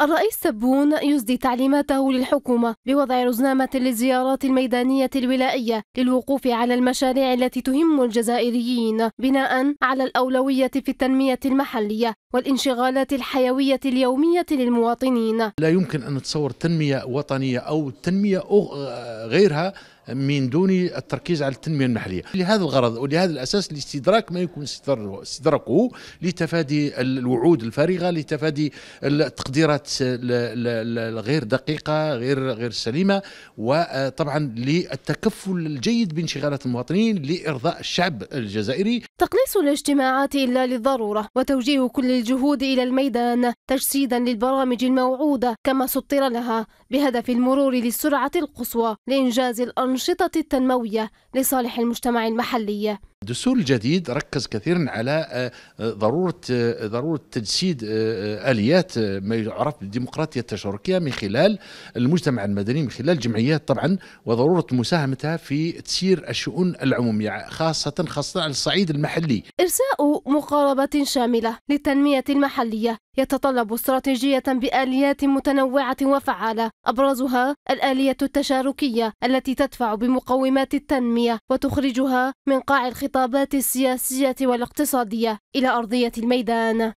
الرئيس سبون يسدي تعليماته للحكومة بوضع رزنامة للزيارات الميدانية الولائية للوقوف على المشاريع التي تهم الجزائريين بناء على الأولوية في التنمية المحلية والانشغالات الحيوية اليومية للمواطنين لا يمكن أن نتصور تنمية وطنية أو تنمية غيرها من دون التركيز على التنميه النحليه لهذا الغرض ولهذا الاساس الاستدراك ما يكون استدراكه لتفادي الوعود الفارغه لتفادي التقديرات الغير دقيقه غير غير سليمه وطبعا للتكفل الجيد بانشغالات المواطنين لارضاء الشعب الجزائري تقليص الاجتماعات الا للضروره وتوجيه كل الجهود الى الميدان تجسيدا للبرامج الموعوده كما سطر لها بهدف المرور للسرعه القصوى لانجاز الانشطه الأنشطة التنموية لصالح المجتمع المحلي الدستور الجديد ركز كثيرا على آه، آه، ضروره آه، ضروره تجسيد اليات ما يعرف بالديمقراطيه التشاركيه من خلال المجتمع المدني من خلال الجمعيات طبعا وضروره مساهمتها في تسير الشؤون العموميه خاصه خاصه على الصعيد المحلي. ارساء مقاربه شامله للتنميه المحليه يتطلب استراتيجيه باليات متنوعه وفعاله ابرزها الاليه التشاركيه التي تدفع بمقومات التنميه وتخرجها من قاع الخطاب الخطابات السياسية والاقتصادية إلى أرضية الميدان